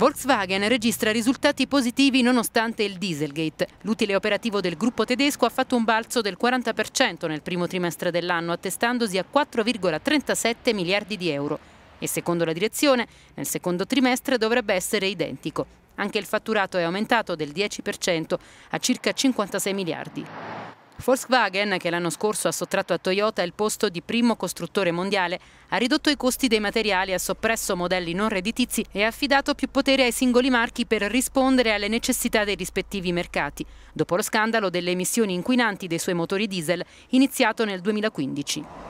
Volkswagen registra risultati positivi nonostante il Dieselgate. L'utile operativo del gruppo tedesco ha fatto un balzo del 40% nel primo trimestre dell'anno, attestandosi a 4,37 miliardi di euro. E secondo la direzione, nel secondo trimestre dovrebbe essere identico. Anche il fatturato è aumentato del 10% a circa 56 miliardi. Volkswagen, che l'anno scorso ha sottratto a Toyota il posto di primo costruttore mondiale, ha ridotto i costi dei materiali, ha soppresso modelli non redditizi e ha affidato più potere ai singoli marchi per rispondere alle necessità dei rispettivi mercati, dopo lo scandalo delle emissioni inquinanti dei suoi motori diesel iniziato nel 2015.